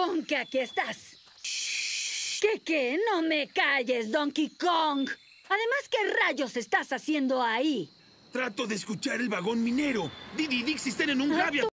Con que aquí estás. ¿Qué qué? No me calles, Donkey Kong. Además, ¿qué rayos estás haciendo ahí? Trato de escuchar el vagón minero. Didi en un rabia. Ah,